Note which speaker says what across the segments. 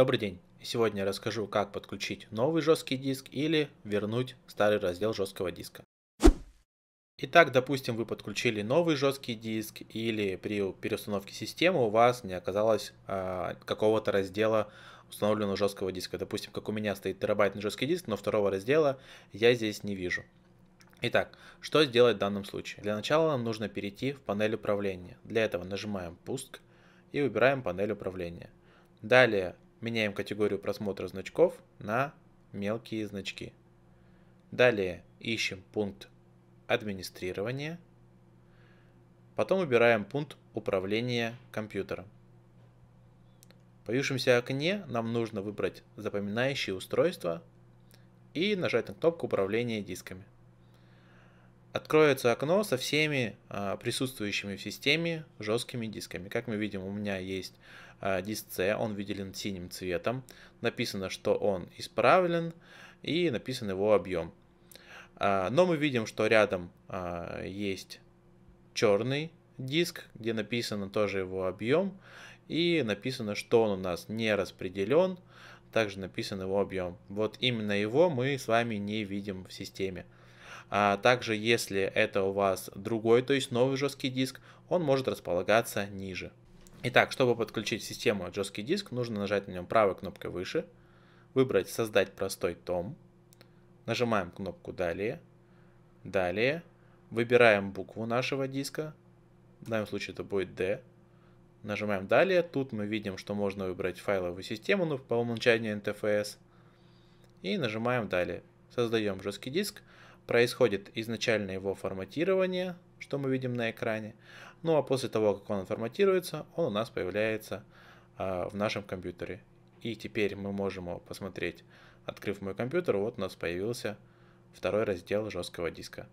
Speaker 1: Добрый день! Сегодня я расскажу, как подключить новый жесткий диск или вернуть старый раздел жесткого диска. Итак, допустим, вы подключили новый жесткий диск или при переустановке системы у вас не оказалось э, какого-то раздела установленного жесткого диска. Допустим, как у меня стоит терабайтный жесткий диск, но второго раздела я здесь не вижу. Итак, что сделать в данном случае? Для начала нам нужно перейти в панель управления. Для этого нажимаем «Пуск» и выбираем панель управления. Далее Меняем категорию просмотра значков на мелкие значки. Далее ищем пункт администрирования. Потом убираем пункт управления компьютером. В появившемся окне нам нужно выбрать запоминающее устройство и нажать на кнопку управления дисками откроется окно со всеми а, присутствующими в системе жесткими дисками. Как мы видим, у меня есть а, диск C, он выделен синим цветом. Написано, что он исправлен и написан его объем. А, но мы видим, что рядом есть черный диск, где написано тоже его объем. И написано, что он у нас не распределен, также написан его объем. Вот именно его мы с вами не видим в системе. А также, если это у вас другой, то есть новый жесткий диск, он может располагаться ниже. Итак, чтобы подключить систему жесткий диск, нужно нажать на нем правой кнопкой выше, выбрать «Создать простой том», нажимаем кнопку «Далее», «Далее», выбираем букву нашего диска, в данном случае это будет D, нажимаем «Далее», тут мы видим, что можно выбрать файловую систему, ну, по умолчанию NTFS, и нажимаем «Далее». Создаем жесткий диск, происходит изначально его форматирование, что мы видим на экране. Ну а после того, как он форматируется, он у нас появляется э, в нашем компьютере. И теперь мы можем его посмотреть, открыв мой компьютер, вот у нас появился второй раздел жесткого диска.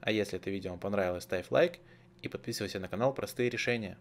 Speaker 1: А если это видео вам понравилось, ставь лайк и подписывайся на канал «Простые решения».